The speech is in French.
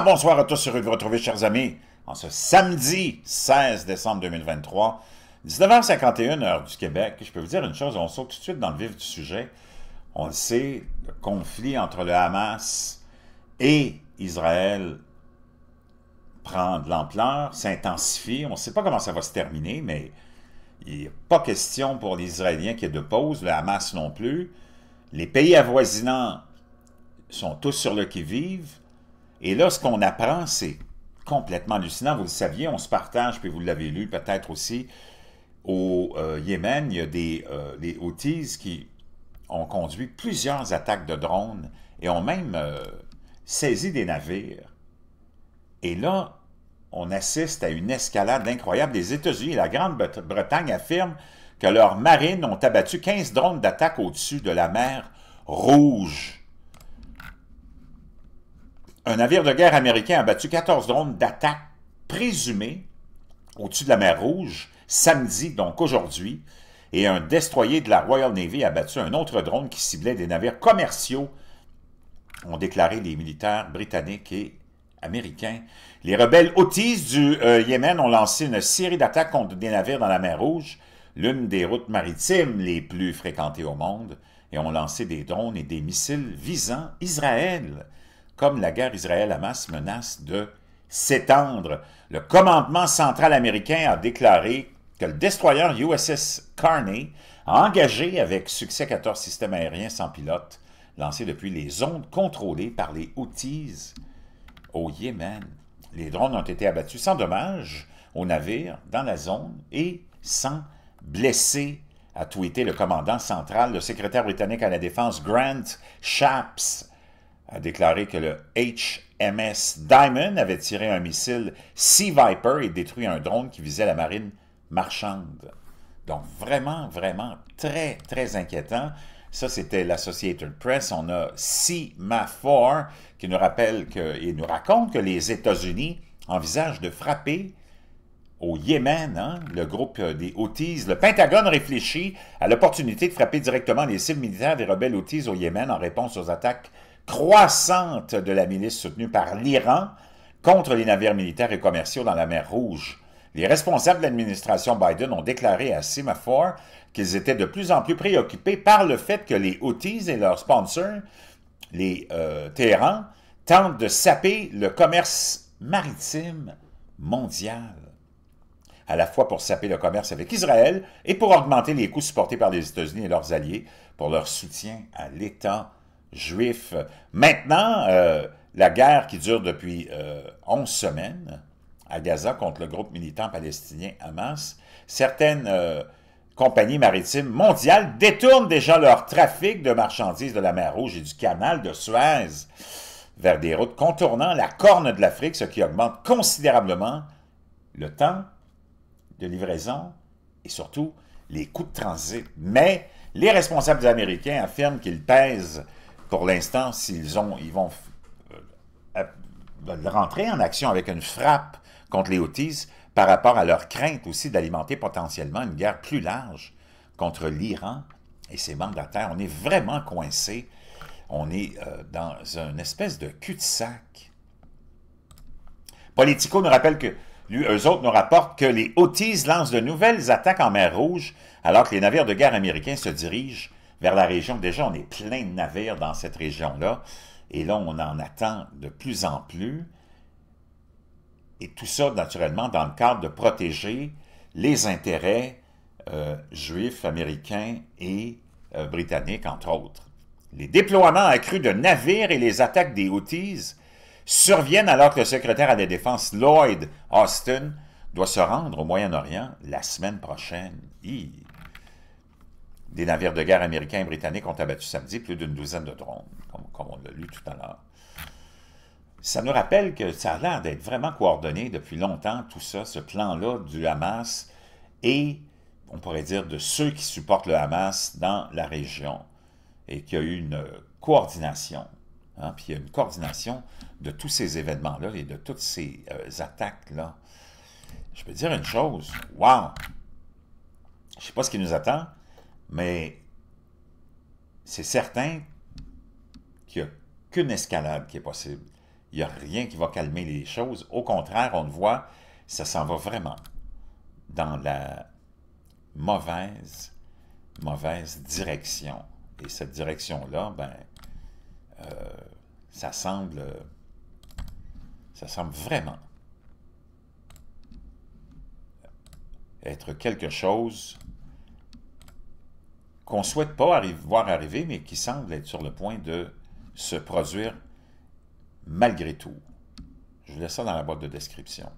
bonsoir à tous, heureux de vous retrouver, chers amis, en ce samedi 16 décembre 2023, 19h51, heure du Québec. Je peux vous dire une chose, on saute tout de suite dans le vif du sujet. On le sait, le conflit entre le Hamas et Israël prend de l'ampleur, s'intensifie. On ne sait pas comment ça va se terminer, mais il n'y a pas question pour les Israéliens qui est de pause, le Hamas non plus. Les pays avoisinants sont tous sur le qui-vive. Et là, ce qu'on apprend, c'est complètement hallucinant. Vous le saviez, on se partage, puis vous l'avez lu peut-être aussi. Au euh, Yémen, il y a des euh, qui ont conduit plusieurs attaques de drones et ont même euh, saisi des navires. Et là, on assiste à une escalade incroyable. des États-Unis la Grande-Bretagne affirme que leurs marines ont abattu 15 drones d'attaque au-dessus de la mer Rouge un navire de guerre américain a battu 14 drones d'attaque présumés au-dessus de la mer Rouge samedi, donc aujourd'hui, et un destroyer de la Royal Navy a battu un autre drone qui ciblait des navires commerciaux, ont déclaré les militaires britanniques et américains. Les rebelles Houthis du euh, Yémen ont lancé une série d'attaques contre des navires dans la mer Rouge, l'une des routes maritimes les plus fréquentées au monde, et ont lancé des drones et des missiles visant Israël comme la guerre Israël-Hamas menace de s'étendre. Le commandement central américain a déclaré que le destroyer USS Carney a engagé avec succès 14 systèmes aériens sans pilote lancés depuis les zones contrôlées par les Houthis au Yémen. Les drones ont été abattus sans dommage aux navires dans la zone et sans blessés, a tweeté le commandant central, le secrétaire britannique à la Défense Grant Shapps, a déclaré que le HMS Diamond avait tiré un missile Sea Viper et détruit un drone qui visait la marine marchande. Donc vraiment, vraiment très, très inquiétant. Ça, c'était l'Associated Press. On a CIMA4 qui nous rappelle que, et nous raconte que les États-Unis envisagent de frapper au Yémen, hein, le groupe des Houthis. Le Pentagone réfléchit à l'opportunité de frapper directement les cibles militaires des rebelles Houthis au Yémen en réponse aux attaques croissante de la milice soutenue par l'Iran contre les navires militaires et commerciaux dans la mer Rouge. Les responsables de l'administration Biden ont déclaré à Semaphore qu'ils étaient de plus en plus préoccupés par le fait que les Houthis et leurs sponsors, les euh, Téhérans, tentent de saper le commerce maritime mondial, à la fois pour saper le commerce avec Israël et pour augmenter les coûts supportés par les États-Unis et leurs alliés pour leur soutien à l'État juifs. Maintenant, euh, la guerre qui dure depuis 11 euh, semaines à Gaza contre le groupe militant palestinien Hamas, certaines euh, compagnies maritimes mondiales détournent déjà leur trafic de marchandises de la mer Rouge et du canal de Suez vers des routes contournant la corne de l'Afrique, ce qui augmente considérablement le temps de livraison et surtout les coûts de transit. Mais les responsables américains affirment qu'ils pèsent pour l'instant, s'ils ont, ils vont euh, ben, rentrer en action avec une frappe contre les Houthis par rapport à leur crainte aussi d'alimenter potentiellement une guerre plus large contre l'Iran et ses mandataires. On est vraiment coincé. On est euh, dans une espèce de cul-de-sac. Politico nous rappelle que, eux autres nous rapportent que les Houthis lancent de nouvelles attaques en mer Rouge alors que les navires de guerre américains se dirigent vers la région. Déjà, on est plein de navires dans cette région-là, et là, on en attend de plus en plus. Et tout ça, naturellement, dans le cadre de protéger les intérêts euh, juifs, américains et euh, britanniques, entre autres. Les déploiements accrus de navires et les attaques des Houthis surviennent alors que le secrétaire à la Défense Lloyd Austin doit se rendre au Moyen-Orient la semaine prochaine. Des navires de guerre américains et britanniques ont abattu samedi plus d'une douzaine de drones, comme, on l'a lu tout à l'heure. Ça nous rappelle que ça a l'air d'être vraiment coordonné depuis longtemps, tout ça, ce plan-là du Hamas et, on pourrait dire, de ceux qui supportent le Hamas dans la région, et qu'il y a eu une coordination. Hein, puis il y a une coordination de tous ces événements-là et de toutes ces euh, attaques-là. Je peux dire une chose, wow! Je ne sais pas ce qui nous attend, mais c'est certain qu'il n'y a qu'une escalade qui est possible. Il n'y a rien qui va calmer les choses. Au contraire, on le voit, ça s'en va vraiment dans la mauvaise, mauvaise direction. Et cette direction-là, ben, euh, ça semble vraiment être quelque chose qu'on ne souhaite pas voir arriver, mais qui semble être sur le point de se produire malgré tout. Je vous laisse ça dans la boîte de description.